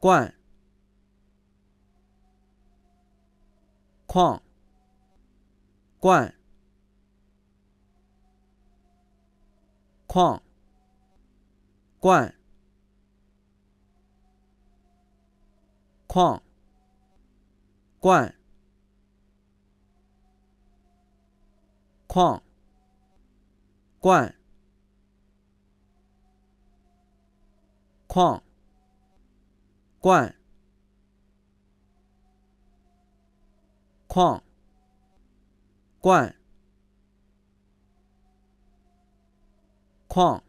矿，矿，矿，矿，矿，矿，矿，矿，矿。冠、矿，冠、矿。